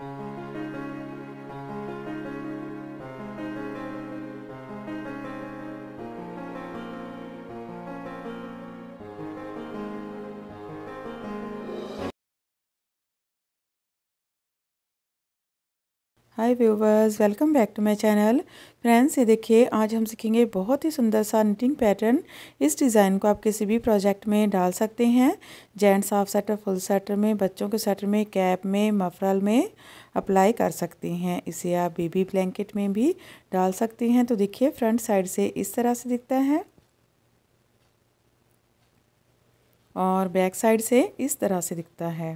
Thank you. Hi viewers welcome back to my channel friends ये देखिए आज हम सीखेंगे बहुत ही सुंदर सा निटिंग पैटर्न इस डिज़ाइन को आप किसी भी प्रोजेक्ट में डाल सकते हैं gents half sweater full sweater में बच्चों के सेटर में कैप में मफरल में अप्लाई कर सकते हैं इसे आप बेबी ब्लैंकेट में भी डाल सकते हैं तो देखिए फ्रंट साइड से इस तरह से दिखता है और बैक साइड से इस तरह से दिखता है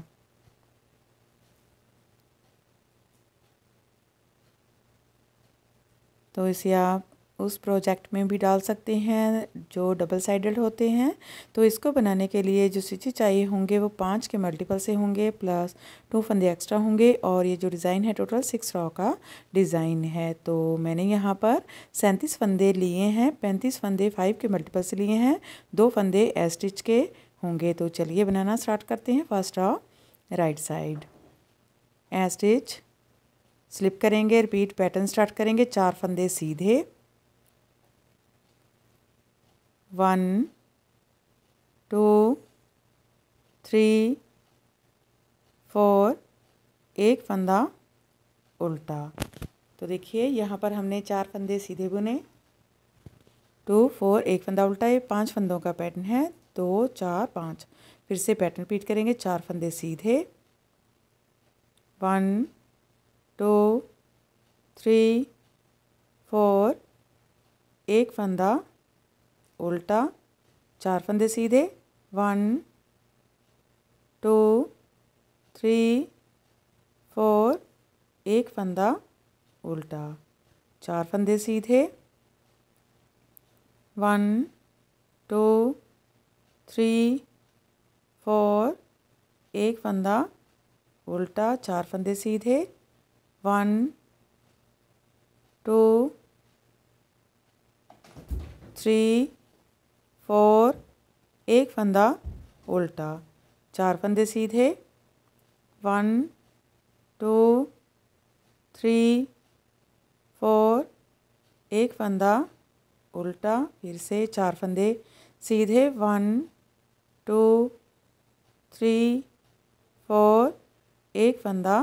तो इसे आप उस प्रोजेक्ट में भी डाल सकते हैं जो डबल साइडेड होते हैं तो इसको बनाने के लिए जो स्विचेज चाहिए होंगे वो पाँच के मल्टीपल से होंगे प्लस टू फंदे एक्स्ट्रा होंगे और ये जो डिज़ाइन है टोटल सिक्स रॉ का डिज़ाइन है तो मैंने यहाँ पर सैंतीस फंदे लिए हैं पैंतीस फंदे फाइव के मल्टीपल से लिए हैं दो फंदे एस्टिच के होंगे तो चलिए बनाना स्टार्ट करते हैं first row right side a stitch slip करेंगे रिपीट पैटर्न स्टार्ट करेंगे चार फंदे सीधे वन टू थ्री फोर एक फंदा उल्टा तो देखिए यहाँ पर हमने चार फंदे सीधे बुने टू फोर एक फंदा उल्टा ये पांच फंदों का पैटर्न है दो चार पाँच फिर से पैटर्न रिपीट करेंगे चार फंदे सीधे वन टू थ्री फोर एक फंदा उल्टा चार फंदे सीधे वन टू थ्री फोर एक फंदा उल्टा चार फंदे सीधे वन टू थ्री फोर एक फंदा उल्टा चार फंदे सीधे वन टू थ्री फोर एक फंदा उल्टा चार फंदे सीधे वन टू थ्री फोर एक फंदा उल्टा फिर से चार फंदे सीधे वन टू थ्री फोर एक फंदा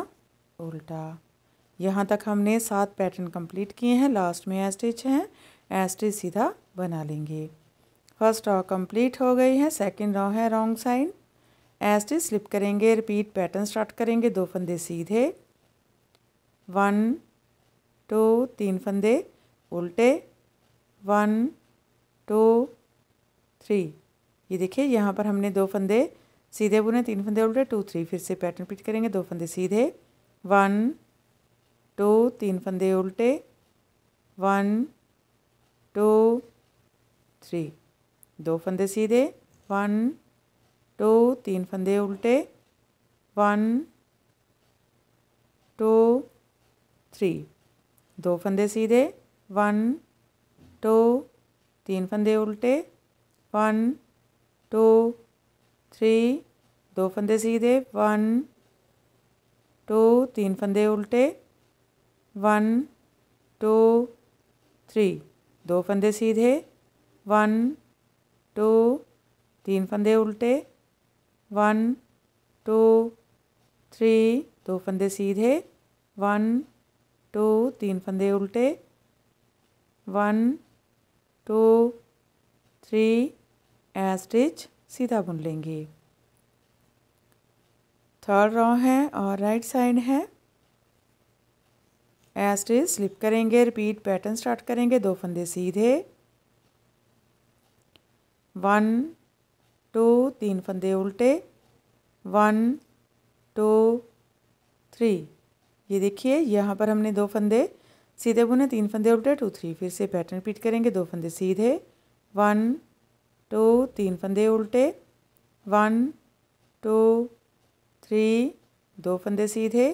उल्टा यहाँ तक हमने सात पैटर्न कंप्लीट किए हैं लास्ट में एस स्टिच हैं एस सीधा बना लेंगे फर्स्ट रॉ कंप्लीट हो गई है सेकंड रॉ है रॉन्ग साइड एस्टिच स्लिप करेंगे रिपीट पैटर्न स्टार्ट करेंगे दो फंदे सीधे वन टू तीन फंदे उल्टे वन टू थ्री ये देखिए यहाँ पर हमने दो फंदे सीधे बुने तीन फंदे उल्टे टू थ्री फिर से पैटर्न रिपीट करेंगे दो फंदे सीधे वन टू तीन फंदे उल्टे वन टू थ्री दो फंदे सीधे वन टू तीन फंदे उल्टे वन टू थ्री दो फंदे सीधे वन टू तीन फंदे उल्टे वन टू थ्री दो फंदे सीधे वन टू तीन फंदे उल्टे वन टू थ्री दो फंदे सीधे वन टू तीन फंदे उल्टे वन टू थ्री दो फंदे सीधे वन टू तीन फंदे उल्टे one two three and stitch सीधा बुन लेंगे थर्ड रॉ है और राइट साइड है एस्ट्रेज स्लिप करेंगे रिपीट पैटर्न स्टार्ट करेंगे दो फंदे सीधे वन टू तीन फंदे उल्टे वन टू थ्री ये देखिए यहाँ पर हमने दो फंदे सीधे बुने तीन फंदे उल्टे टू थ्री फिर से पैटर्न रिपीट करेंगे दो फंदे सीधे वन टू तीन फंदे उल्टे वन टू थ्री दो फंदे सीधे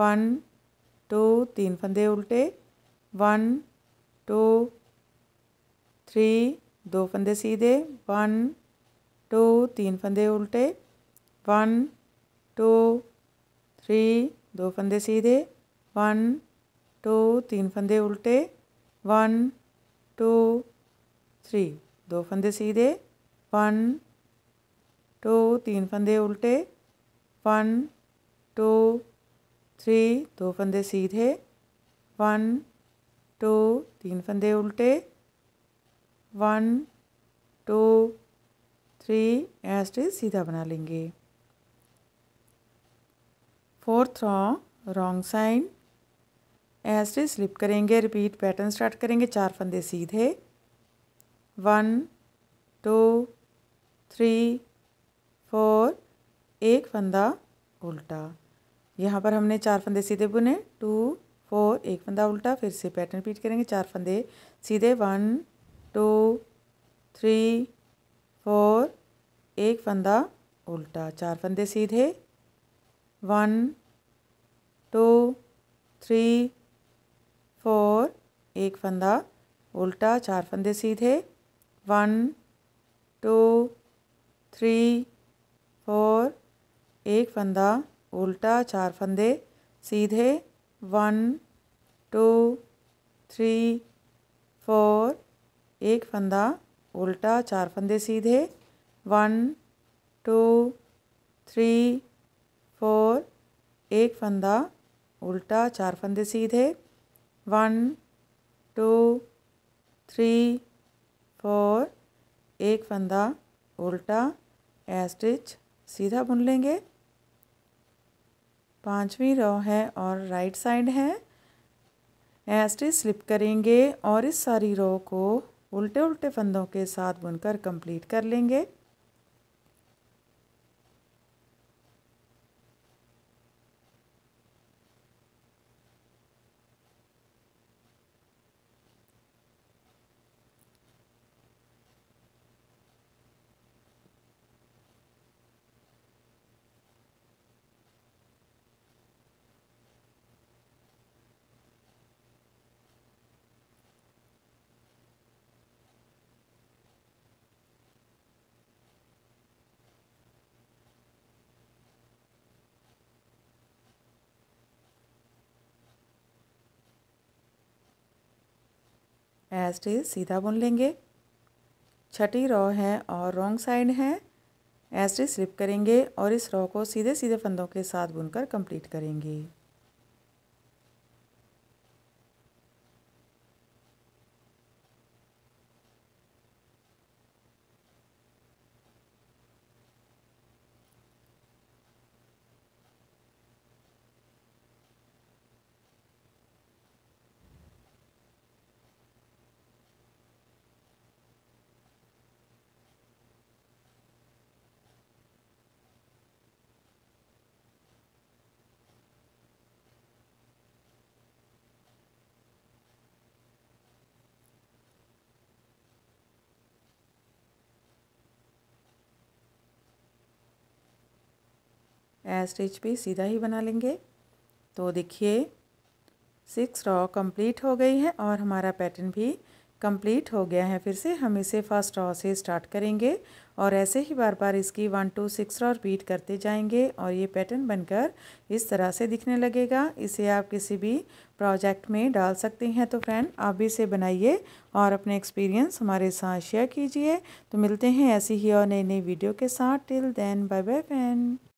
वन टू तीन फंदे उल्टे वन टू थ्री दो फंदे सीधे वन टू तीन फंदे उल्टे वन टू थ्री दो फंदे सीधे वन टू तीन फंदे उल्टे वन टू थ्री दो फंदे सीधे वन टू तीन फंदे उल्टे वन टू थ्री दो फंदे सीधे वन टू तीन फंदे उल्टे वन टू थ्री यहाँ स्टिच सीधा बना लेंगे फोर्थ रॉ रॉन्ग साइन यहाँ स्टिच स्लिप करेंगे रिपीट पैटर्न स्टार्ट करेंगे चार फंदे सीधे वन टू थ्री फोर एक फंदा उल्टा यहाँ पर हमने चार फंदे सीधे बुने टू फोर एक फंदा उल्टा फिर से पैटर्न रिपीट करेंगे चार फंदे सीधे वन टू थ्री फोर एक फंदा उल्टा चार फंदे सीधे वन टू थ्री फोर एक फंदा उल्टा चार फंदे सीधे वन टू थ्री फोर एक फंदा उल्टा चार फंदे सीधे वन टू थ्री फोर एक फंदा उल्टा चार फंदे सीधे वन टू थ्री फोर एक फंदा उल्टा चार फंदे सीधे वन टू थ्री फोर एक फंदा उल्टा एस्टिच सीधा बुन लेंगे पांचवी रॉ है और राइट साइड है ऐसे स्लिप करेंगे और इस सारी रॉ को उल्टे उल्टे फंदों के साथ बुनकर कंप्लीट कर लेंगे एज सीधा बुन लेंगे छठी रॉ है और रॉन्ग साइड है एज स्लिप करेंगे और इस रॉ को सीधे सीधे फंदों के साथ बुनकर कंप्लीट करेंगे स्टिच भी सीधा ही बना लेंगे तो देखिए सिक्स रॉ कंप्लीट हो गई है और हमारा पैटर्न भी कंप्लीट हो गया है फिर से हम इसे फर्स्ट रॉ से स्टार्ट करेंगे और ऐसे ही बार बार इसकी one two six row repeat करते जाएंगे और ये पैटर्न बनकर इस तरह से दिखने लगेगा इसे आप किसी भी प्रोजेक्ट में डाल सकते हैं तो फ्रेंड आप भी इसे बनाइए और अपने एक्सपीरियंस हमारे साथ शेयर कीजिए तो मिलते हैं ऐसी ही और नई नई वीडियो के साथ till then bye bye friend